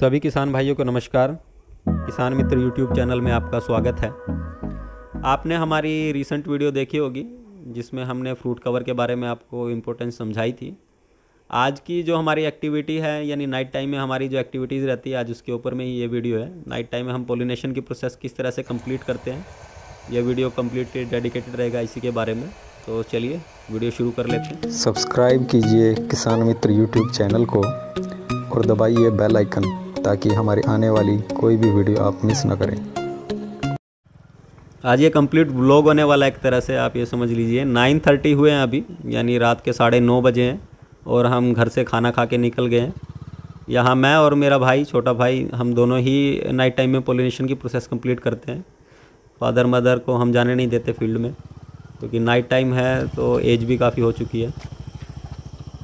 सभी किसान भाइयों को नमस्कार किसान मित्र यूट्यूब चैनल में आपका स्वागत है आपने हमारी रिसेंट वीडियो देखी होगी जिसमें हमने फ्रूट कवर के बारे में आपको इम्पोर्टेंस समझाई थी आज की जो हमारी एक्टिविटी है यानी नाइट टाइम में हमारी जो एक्टिविटीज़ रहती है आज उसके ऊपर में ही ये वीडियो है नाइट टाइम में हम पोलिनेशन की प्रोसेस किस तरह से कम्प्लीट करते हैं ये वीडियो कम्प्लीटली डेडिकेटेड रहेगा इसी के बारे में तो चलिए वीडियो शुरू कर लेते हैं सब्सक्राइब कीजिए किसान मित्र यूट्यूब चैनल को और दबाइए बेल आइकन ताकि हमारी आने वाली कोई भी वीडियो आप मिस ना करें आज ये कंप्लीट ब्लॉग होने वाला एक तरह से आप ये समझ लीजिए नाइन थर्टी हुए हैं अभी यानी रात के साढ़े नौ बजे हैं और हम घर से खाना खा के निकल गए हैं यहाँ मैं और मेरा भाई छोटा भाई हम दोनों ही नाइट टाइम में पोलिनेशन की प्रोसेस कंप्लीट करते हैं फादर मदर को हम जाने नहीं देते फील्ड में क्योंकि नाइट टाइम है तो एज भी काफ़ी हो चुकी है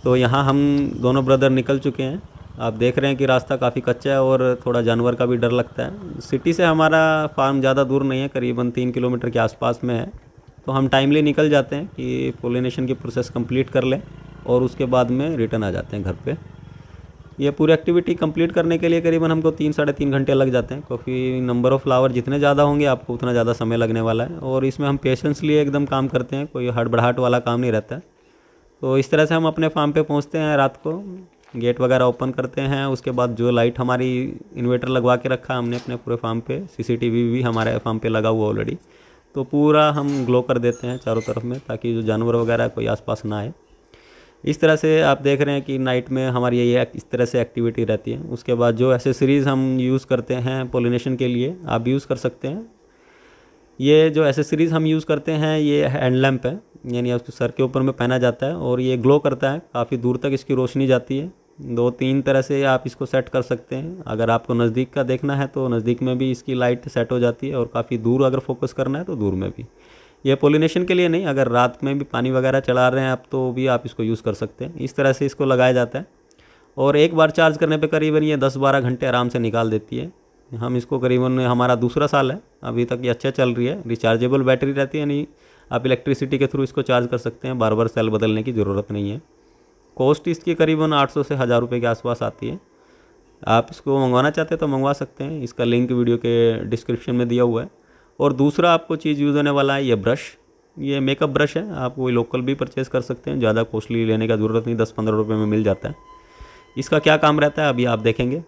तो यहाँ हम दोनों ब्रदर निकल चुके हैं आप देख रहे हैं कि रास्ता काफ़ी कच्चा है और थोड़ा जानवर का भी डर लगता है सिटी से हमारा फार्म ज़्यादा दूर नहीं है करीबन तीन किलोमीटर के आसपास में है तो हम टाइमली निकल जाते हैं कि पोलिनेशन की प्रोसेस कंप्लीट कर लें और उसके बाद में रिटर्न आ जाते हैं घर पे ये पूरी एक्टिविटी कंप्लीट करने के लिए करीबन हमको तीन साढ़े तीन घंटे लग जाते हैं क्योंकि नंबर ऑफ़ फ्लावर जितने ज़्यादा होंगे आपको उतना ज़्यादा समय लगने वाला है और इसमें हम पेशेंस लिए एकदम काम करते हैं कोई हड़बड़ाहट वाला काम नहीं रहता है तो इस तरह से हम अपने फार्म पर पहुँचते हैं रात को गेट वगैरह ओपन करते हैं उसके बाद जो लाइट हमारी इन्वर्टर लगवा के रखा हमने अपने पूरे फार्म पे सीसीटीवी भी हमारे फार्म पे लगा हुआ ऑलरेडी तो पूरा हम ग्लो कर देते हैं चारों तरफ में ताकि जो जानवर वगैरह कोई आसपास ना आए इस तरह से आप देख रहे हैं कि नाइट में हमारी ये इस तरह से एक्टिविटी रहती है उसके बाद जो एसेसरीज़ हम यूज़ करते हैं पोलिनेशन के लिए आप यूज़ कर सकते हैं ये जो एसेसरीज़ हम यूज़ करते हैं ये हैंड लैम्प है यानी उसके सर के ऊपर में पहना जाता है और ये ग्लो करता है काफ़ी दूर तक इसकी रोशनी जाती है दो तीन तरह से आप इसको सेट कर सकते हैं अगर आपको नज़दीक का देखना है तो नज़दीक में भी इसकी लाइट सेट हो जाती है और काफ़ी दूर अगर फोकस करना है तो दूर में भी यह पोलिनेशन के लिए नहीं अगर रात में भी पानी वगैरह चला रहे हैं आप तो भी आप इसको यूज़ कर सकते हैं इस तरह से इसको लगाया जाता है और एक बार चार्ज करने पर करीबन ये दस बारह घंटे आराम से निकाल देती है हम इसको करीबन हमारा दूसरा साल है अभी तक ये अच्छा चल रही है रिचार्जेबल बैटरी रहती है यानी आप इलेक्ट्रिसिटी के थ्रू इसको चार्ज कर सकते हैं बार बार सेल बदलने की ज़रूरत नहीं है कॉस्ट इसकी करीबन 800 से हज़ार रुपये के आसपास आती है आप इसको मंगवाना चाहते हैं तो मंगवा सकते हैं इसका लिंक वीडियो के डिस्क्रिप्शन में दिया हुआ है और दूसरा आपको चीज़ यूज़ होने वाला है ये ब्रश ये मेकअप ब्रश है आप कोई लोकल भी परचेज़ कर सकते हैं ज़्यादा कॉस्टली लेने का ज़रूरत नहीं दस पंद्रह रुपये में मिल जाता है इसका क्या काम रहता है अभी आप देखेंगे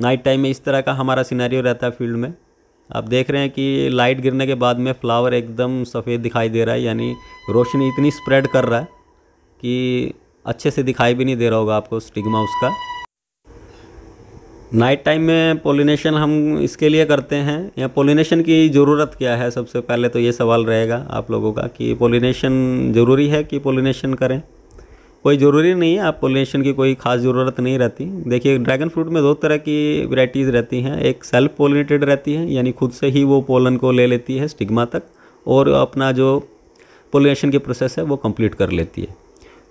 नाइट टाइम में इस तरह का हमारा सिनेरियो रहता है फील्ड में आप देख रहे हैं कि लाइट गिरने के बाद में फ्लावर एकदम सफ़ेद दिखाई दे रहा है यानी रोशनी इतनी स्प्रेड कर रहा है कि अच्छे से दिखाई भी नहीं दे रहा होगा आपको स्टिग्मा उसका नाइट टाइम में पोलिनेशन हम इसके लिए करते हैं या पोलिनेशन की ज़रूरत क्या है सबसे पहले तो ये सवाल रहेगा आप लोगों का कि पोलिनेशन ज़रूरी है कि पोलिनेशन करें कोई ज़रूरी नहीं है आप पोलिनेशन की कोई खास ज़रूरत नहीं रहती देखिए ड्रैगन फ्रूट में दो तरह की वैरायटीज़ रहती हैं एक सेल्फ पोलिनेटेड रहती है यानी खुद से ही वो पोलन को ले लेती है स्टिग्मा तक और अपना जो पोलिनेशन की प्रोसेस है वो कम्प्लीट कर लेती है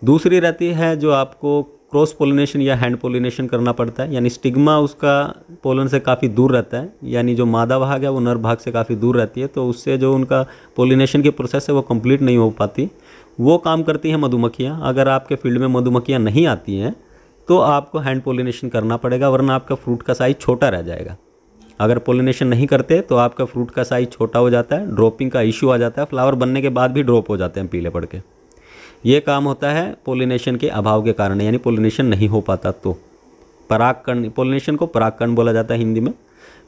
दूसरी रहती है जो आपको क्रॉस पोलिनेशन या हैंड पोलिनेशन करना पड़ता है यानी स्टिग्मा उसका पोलन से काफ़ी दूर रहता है यानी जो मादा भाग है वो नर भाग से काफ़ी दूर रहती है तो उससे जो उनका पोलिनेशन की प्रोसेस है वो कंप्लीट नहीं हो पाती वो काम करती हैं मधुमक्खियाँ अगर आपके फील्ड में मधुमक्खियाँ नहीं आती हैं तो आपको हैंड पोलिनेशन करना पड़ेगा वरना आपका फ्रूट का साइज़ छोटा रह जाएगा अगर पोलिनेशन नहीं करते तो आपका फ्रूट का साइज़ छोटा हो जाता है ड्रॉपिंग का इशू आ जाता है फ्लावर बनने के बाद भी ड्रॉप हो जाते हैं पीले पड़ के ये काम होता है पोलिनेशन के अभाव के कारण यानी पोलिनेशन नहीं हो पाता तो परागकण पोलिनेशन को परागकण बोला जाता है हिंदी में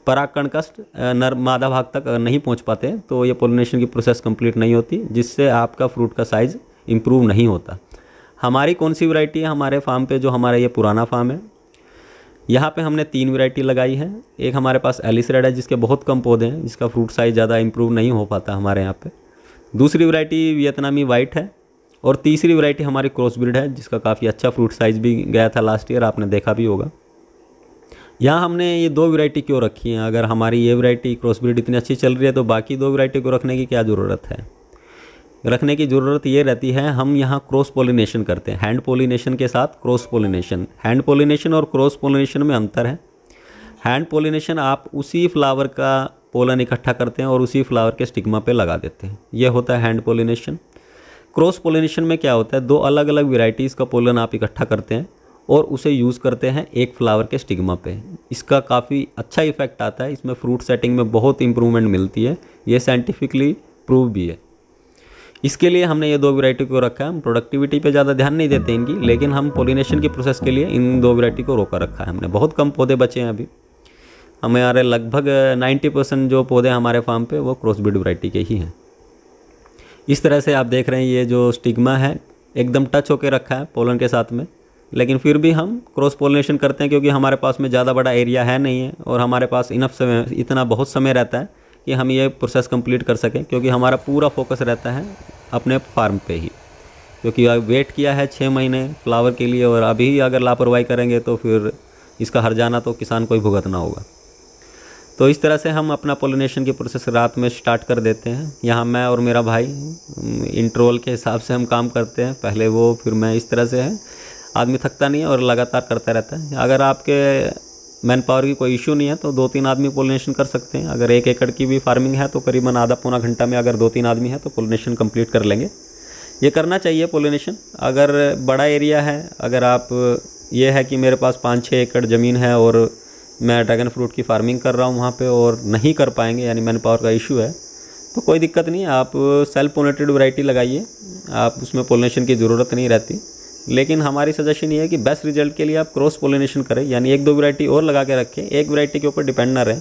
परागकण कष्ट नर मादा भाग तक नहीं पहुंच पाते तो ये पोलिनेशन की प्रोसेस कंप्लीट नहीं होती जिससे आपका फ्रूट का साइज़ इम्प्रूव नहीं होता हमारी कौन सी वैरायटी है हमारे फार्म पे जो हमारा ये पुराना फार्म है यहाँ पे हमने तीन वैरायटी लगाई है एक हमारे पास एलिस रेड है जिसके बहुत कम पौधे हैं जिसका फ्रूट साइज़ ज़्यादा इम्प्रूव नहीं हो पाता हमारे यहाँ पे दूसरी वैरायटी वियतनामी वाइट है और तीसरी वैरायटी हमारी क्रॉस ब्रिड है जिसका काफ़ी अच्छा फ्रूट साइज़ भी गया था लास्ट ईयर आपने देखा भी होगा यहाँ हमने ये दो वैरायटी क्यों रखी हैं अगर हमारी ये वैरायटी क्रॉस ब्रिड इतनी अच्छी चल रही है तो बाकी दो वैरायटी को रखने की क्या ज़रूरत है रखने की ज़रूरत ये रहती है हम यहाँ क्रॉस पोलिनेशन करते हैं हैंड पोलिनेशन के साथ क्रॉस पोलिनेशन हैंड पोलिनेशन और क्रॉस पोलिनेशन में अंतर है हैंड पोलिनेशन आप उसी फ्लावर का पोलन इकट्ठा करते हैं और उसी फ्लावर के स्टिग्मा पे लगा देते हैं यह होता है हैंड पोलिनेशन क्रॉस पोलिनेशन में क्या होता है दो अलग अलग वेराइटीज़ का पोलन आप इकट्ठा करते हैं और उसे यूज़ करते हैं एक फ्लावर के स्टिग्मा पे इसका काफ़ी अच्छा इफेक्ट आता है इसमें फ्रूट सेटिंग में बहुत इंप्रूवमेंट मिलती है ये साइंटिफिकली प्रूव भी है इसके लिए हमने ये दो वेरायटी को रखा है हम प्रोडक्टिविटी पे ज़्यादा ध्यान नहीं देते इनकी लेकिन हम पोलिनेशन के प्रोसेस के लिए इन दो वेरायटी को रोका रखा है हमने बहुत कम पौधे बचे हैं अभी हमारे लगभग 90 परसेंट जो पौधे हमारे फार्म पे वो क्रॉस वरायटी के ही हैं इस तरह से आप देख रहे हैं ये जो स्टिग्मा है एकदम टच होकर रखा है पोलन के साथ में लेकिन फिर भी हम क्रॉस पोलिनेशन करते हैं क्योंकि हमारे पास में ज़्यादा बड़ा एरिया है नहीं है और हमारे पास इनफ समय इतना बहुत समय रहता है कि हम ये प्रोसेस कंप्लीट कर सकें क्योंकि हमारा पूरा फोकस रहता है अपने फार्म पे ही क्योंकि वेट किया है छः महीने फ्लावर के लिए और अभी अगर लापरवाही करेंगे तो फिर इसका हर जाना तो किसान को ही भुगतना होगा तो इस तरह से हम अपना पोलिनेशन की प्रोसेस रात में स्टार्ट कर देते हैं यहाँ मैं और मेरा भाई इंट्रोल के हिसाब से हम काम करते हैं पहले वो फिर मैं इस तरह से है आदमी थकता नहीं है और लगातार करता रहता है अगर आपके मैन पावर की कोई इशू नहीं है तो दो तीन आदमी पोलिनेशन कर सकते हैं अगर एक एकड़ की भी फार्मिंग है तो करीबन आधा पौना घंटा में अगर दो तीन आदमी है तो पोलिनेशन कंप्लीट कर लेंगे ये करना चाहिए पोलिनेशन अगर बड़ा एरिया है अगर आप ये है कि मेरे पास पाँच छः एकड़ ज़मीन है और मैं ड्रैगन फ्रूट की फार्मिंग कर रहा हूँ वहाँ पे और नहीं कर पाएंगे यानी मैन पावर का इशू है तो कोई दिक्कत नहीं आप सेल्फ पोनेटेड वैरायटी लगाइए आप उसमें पोलिनेशन की ज़रूरत नहीं रहती लेकिन हमारी सजेशन ये है कि बेस्ट रिजल्ट के लिए आप क्रॉस पोलिनेशन करें यानी एक दो वैरायटी और लगा के रखें एक वैरायटी के ऊपर डिपेंड ना रहें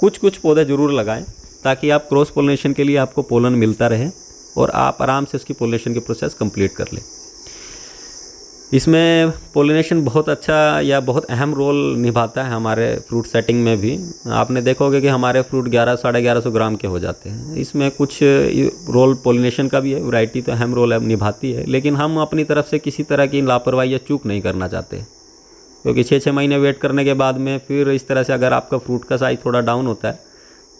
कुछ कुछ पौधे ज़रूर लगाएं ताकि आप क्रॉस पोलिनेशन के लिए आपको पोलन मिलता रहे और आप आराम से उसकी पोलिनेशन की प्रोसेस कंप्लीट कर लें इसमें पोलिनेशन बहुत अच्छा या बहुत अहम रोल निभाता है हमारे फ्रूट सेटिंग में भी आपने देखोगे कि हमारे फ्रूट ग्यारह साढ़े ग्यारह सौ ग्राम के हो जाते हैं इसमें कुछ रोल पोलिनेशन का भी है वैरायटी तो अहम रोल निभाती है लेकिन हम अपनी तरफ से किसी तरह की लापरवाही या चूक नहीं करना चाहते क्योंकि छः छः महीने वेट करने के बाद में फिर इस तरह से अगर आपका फ्रूट का साइज़ थोड़ा डाउन होता है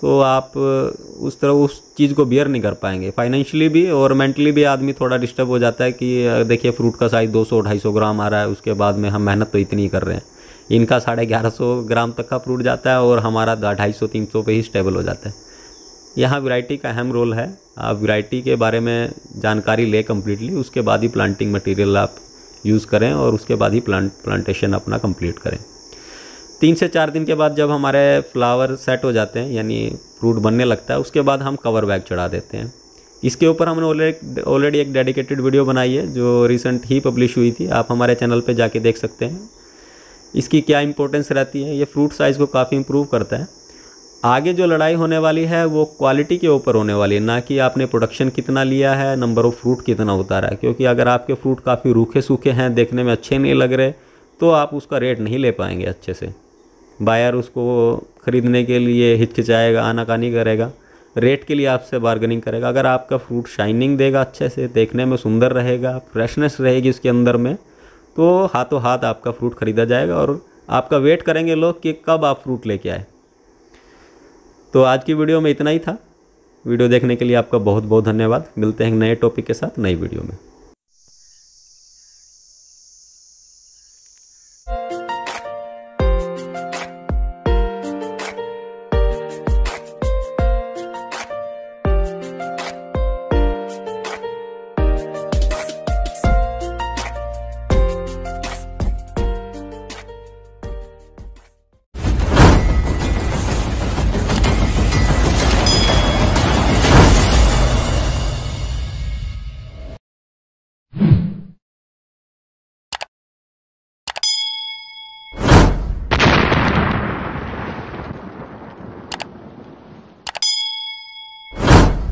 तो आप उस तरह उस चीज़ को बियर नहीं कर पाएंगे फाइनेंशियली भी और मेंटली भी आदमी थोड़ा डिस्टर्ब हो जाता है कि देखिए फ्रूट का साइज़ 200 250 ग्राम आ रहा है उसके बाद में हम मेहनत तो इतनी ही कर रहे हैं इनका साढ़े ग्यारह सौ ग्राम तक का फ्रूट जाता है और हमारा ढाई सौ तीन सौ पर ही स्टेबल हो जाता है यहाँ वैरायटी का अहम रोल है आप वैरायटी के बारे में जानकारी लें कम्प्लीटली उसके बाद ही प्लांटिंग मटेरियल आप यूज़ करें और उसके बाद ही प्लांट प्लांटेशन अपना कंप्लीट करें तीन से चार दिन के बाद जब हमारे फ्लावर सेट हो जाते हैं यानी फ्रूट बनने लगता है उसके बाद हम कवर बैग चढ़ा देते हैं इसके ऊपर हमने ऑलरेडी एक डेडिकेटेड वीडियो बनाई है जो रिसेंट ही पब्लिश हुई थी आप हमारे चैनल पर जाके देख सकते हैं इसकी क्या इंपॉर्टेंस रहती है ये फ्रूट साइज़ को काफ़ी इम्प्रूव करता है आगे जो लड़ाई होने वाली है वो क्वालिटी के ऊपर होने वाली है ना कि आपने प्रोडक्शन कितना लिया है नंबर ऑफ़ फ्रूट कितना उतारा है क्योंकि अगर आपके फ्रूट काफ़ी रूखे सूखे हैं देखने में अच्छे नहीं लग रहे तो आप उसका रेट नहीं ले पाएंगे अच्छे से बायर उसको ख़रीदने के लिए हिचकिचाएगा आनाकानी करेगा रेट के लिए आपसे बार्गेनिंग करेगा अगर आपका फ्रूट शाइनिंग देगा अच्छे से देखने में सुंदर रहेगा फ्रेशनेस रहेगी उसके अंदर में तो हाथों हाथ आपका फ्रूट ख़रीदा जाएगा और आपका वेट करेंगे लोग कि कब आप फ्रूट लेके आए तो आज की वीडियो में इतना ही था वीडियो देखने के लिए आपका बहुत बहुत धन्यवाद मिलते हैं नए टॉपिक के साथ नई वीडियो में